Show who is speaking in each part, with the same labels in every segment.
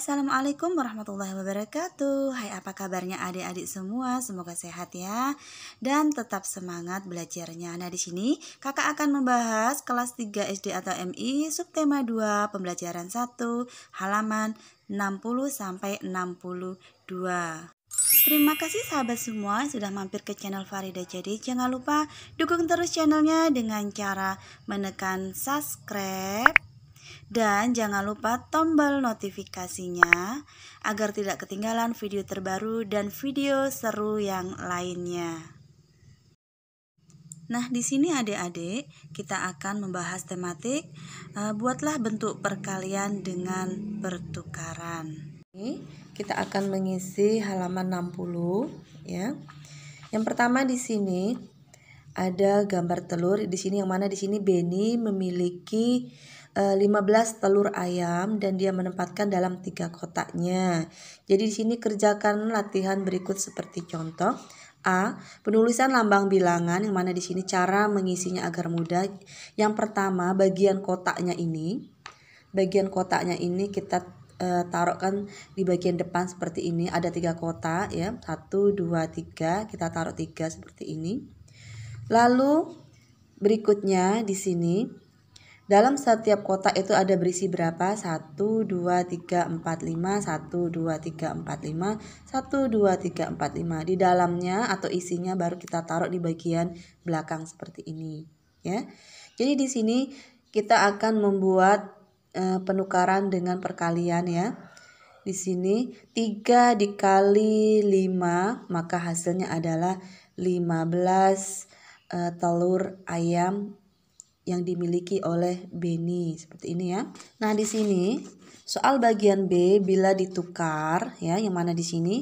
Speaker 1: Assalamualaikum warahmatullahi wabarakatuh Hai apa kabarnya adik-adik semua Semoga sehat ya Dan tetap semangat belajarnya Nah di sini kakak akan membahas Kelas 3 SD atau MI Subtema 2 pembelajaran 1 Halaman 60 sampai 62 Terima kasih sahabat semua sudah mampir ke channel Farida Jadi jangan lupa dukung terus channelnya dengan cara menekan subscribe dan jangan lupa tombol notifikasinya agar tidak ketinggalan video terbaru dan video seru yang lainnya. Nah, di sini adik-adik, kita akan membahas tematik eh, buatlah bentuk perkalian dengan pertukaran. Ini kita akan mengisi halaman 60 ya. Yang pertama di sini ada gambar telur di sini yang mana di sini Beni memiliki 15 eh, telur ayam dan dia menempatkan dalam tiga kotaknya. Jadi di sini kerjakan latihan berikut seperti contoh. A. Penulisan lambang bilangan yang mana di sini cara mengisinya agar mudah. Yang pertama, bagian kotaknya ini. Bagian kotaknya ini kita eh, taruhkan di bagian depan seperti ini. Ada tiga kotak ya. Satu, dua, tiga. Kita taruh tiga seperti ini. Lalu berikutnya di sini dalam setiap kotak itu ada berisi berapa? 1, 2, 3, 4, 5, 1, 2, 3, 4, 5, 1, 2, 3, 4, 5. Di dalamnya atau isinya baru kita taruh di bagian belakang seperti ini. ya. Jadi di sini kita akan membuat e, penukaran dengan perkalian ya. Di sini 3 dikali 5 maka hasilnya adalah 15 e, eh, telur ayam yang dimiliki oleh Beni seperti ini ya. Nah, di sini soal bagian B bila ditukar ya yang mana di sini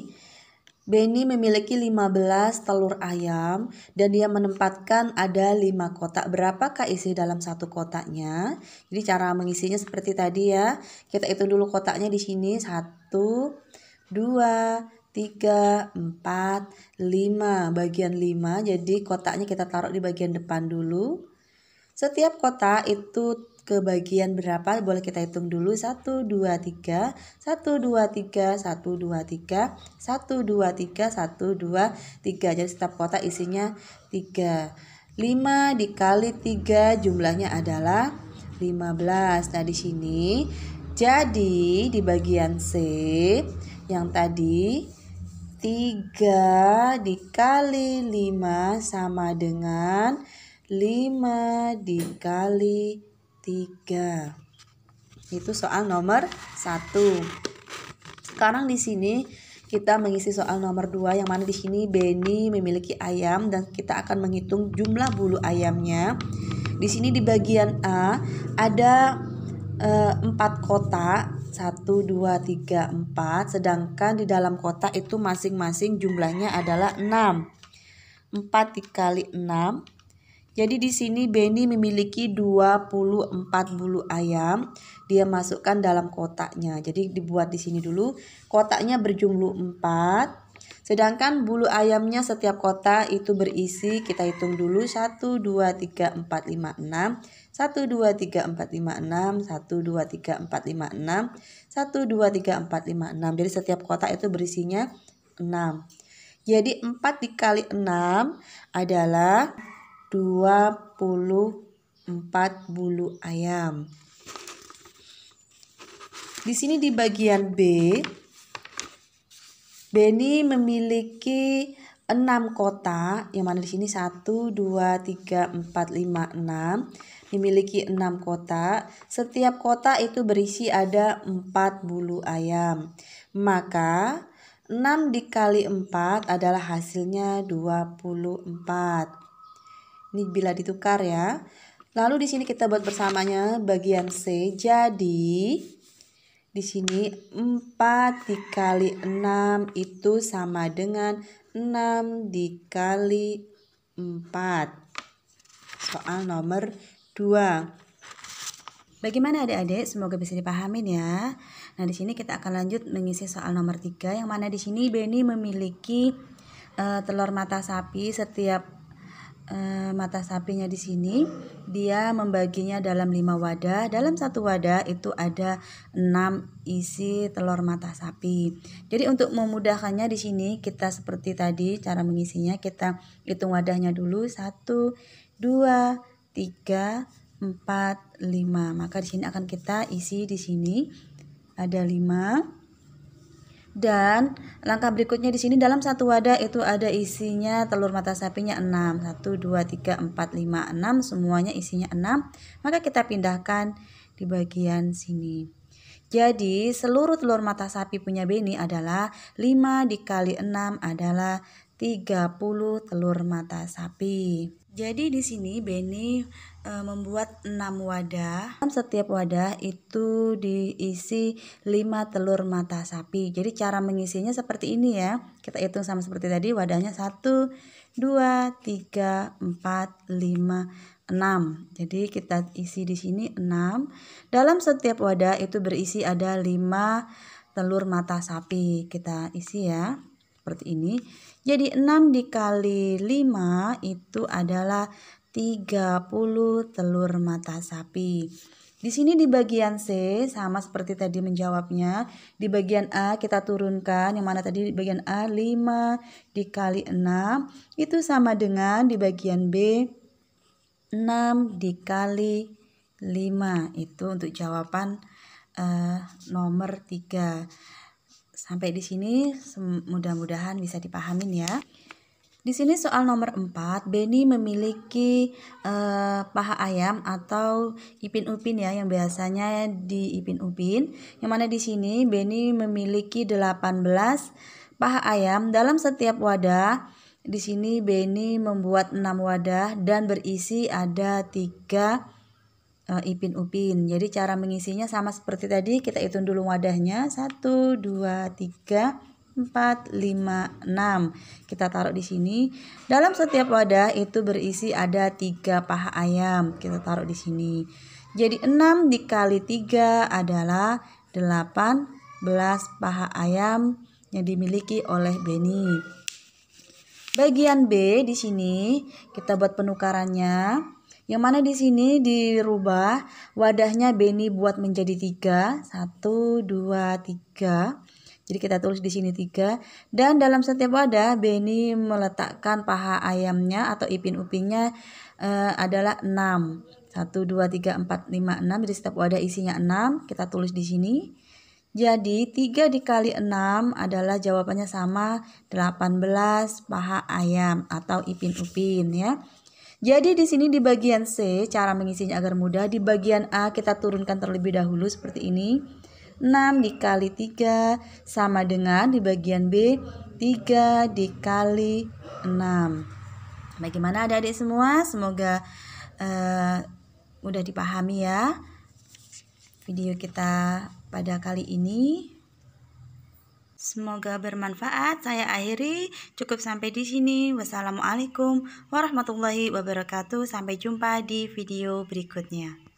Speaker 1: Beni memiliki 15 telur ayam dan dia menempatkan ada 5 kotak. Berapakah isi dalam satu kotaknya? Jadi cara mengisinya seperti tadi ya. Kita hitung dulu kotaknya di sini. 1 2 3 4 5 bagian 5. Jadi kotaknya kita taruh di bagian depan dulu. Setiap kota itu ke bagian berapa boleh kita hitung dulu 1 2 3 1 2 3 1 2 3 1 2 3 1 2 3 jadi setiap kota isinya 3 5 dikali 3 jumlahnya adalah 15 nah di sini jadi di bagian C yang tadi 3 dikali 5 sama dengan 5 dikali 3. Itu soal nomor 1. Sekarang di sini kita mengisi soal nomor 2 yang mana di sini Benny memiliki ayam dan kita akan menghitung jumlah bulu ayamnya. Di sini di bagian A ada 4 kotak 1 2 3 4 sedangkan di dalam kotak itu masing-masing jumlahnya adalah 6. 4 dikali 6 jadi di sini Benny memiliki 24 bulu ayam. Dia masukkan dalam kotaknya. Jadi dibuat di sini dulu. Kotaknya berjumlah 4. Sedangkan bulu ayamnya setiap kotak itu berisi, kita hitung dulu 1, 2, 3, 4, 5, 6, 1, 2, 3, 4, 5, 6, 1, 2, 3, 4, 5, 6, 1, 2, 3, 4, 5, 6. Jadi setiap kotak itu berisinya 6. Jadi 4 dikali 6 adalah 24 bulu ayam. Di sini di bagian B, Beni memiliki enam kota, yang mana di sini satu dua tiga empat lima enam memiliki enam kota, setiap kota itu berisi ada empat bulu ayam. Maka enam dikali empat adalah hasilnya dua puluh empat. Ini bila ditukar ya. Lalu di sini kita buat bersamanya bagian C. Jadi di sini 4 dikali 6 itu sama dengan 6 dikali 4. Soal nomor 2. Bagaimana adik-adik? Semoga bisa dipahamin ya. Nah, di sini kita akan lanjut mengisi soal nomor 3 yang mana di sini Beni memiliki uh, telur mata sapi setiap Eh, mata sapinya di sini dia membaginya dalam lima wadah dalam satu wadah itu ada enam isi telur mata sapi jadi untuk memudahkannya di sini kita seperti tadi cara mengisinya kita hitung wadahnya dulu satu dua tiga empat lima maka di sini akan kita isi di sini ada lima dan langkah berikutnya di sini dalam satu wadah itu ada isinya telur mata sapinya 6. 1 2 3 4 5 6 semuanya isinya 6. Maka kita pindahkan di bagian sini. Jadi seluruh telur mata sapi punya Beni adalah 5 dikali 6 adalah 30 telur mata sapi. Jadi di sini Benny e, membuat 6 wadah. Setiap wadah itu diisi 5 telur mata sapi. Jadi cara mengisinya seperti ini ya. Kita hitung sama seperti tadi wadahnya 1 2 3 4 5 6. Jadi kita isi di sini 6. Dalam setiap wadah itu berisi ada 5 telur mata sapi. Kita isi ya seperti ini. Jadi 6 dikali 5 itu adalah 30 telur mata sapi. Di sini di bagian C sama seperti tadi menjawabnya. Di bagian A kita turunkan yang mana tadi di bagian A 5 dikali 6 itu sama dengan di bagian B 6 dikali 5 itu untuk jawaban uh, nomor 3. Sampai di sini mudah-mudahan bisa dipahamin ya. Di sini soal nomor 4, Beni memiliki uh, paha ayam atau ipin-upin ya yang biasanya di ipin-upin. Yang mana di sini Beni memiliki 18 paha ayam dalam setiap wadah. Di sini Beni membuat 6 wadah dan berisi ada 3 Eh, Ipin Upin. Jadi cara mengisinya sama seperti tadi, kita hitung dulu wadahnya. 1 2 3 4, 5, 6 Kita taruh di sini Dalam setiap wadah itu berisi ada tiga paha ayam Kita taruh di sini Jadi 6 dikali 3 adalah 18 paha ayam yang dimiliki oleh Benny Bagian B di sini kita buat penukarannya yang mana di sini dirubah wadahnya Beni buat menjadi tiga. Satu, dua, tiga. Jadi kita tulis di sini tiga dan dalam setiap wadah Beni meletakkan paha ayamnya atau ipin upinnya uh, eh, adalah enam satu dua tiga empat lima enam Jadi setiap wadah isinya enam kita tulis di sini. Jadi 3 dikali 6 adalah jawabannya sama 18 paha ayam atau ipin upin ya. Jadi di sini di bagian C cara mengisinya agar mudah. Di bagian A kita turunkan terlebih dahulu seperti ini. 6 dikali 3 sama dengan di bagian B 3 dikali 6. Bagaimana adik-adik semua? Semoga uh, mudah dipahami ya video kita pada kali ini. Semoga bermanfaat. Saya akhiri. Cukup sampai di sini. Wassalamualaikum warahmatullahi wabarakatuh. Sampai jumpa di video berikutnya.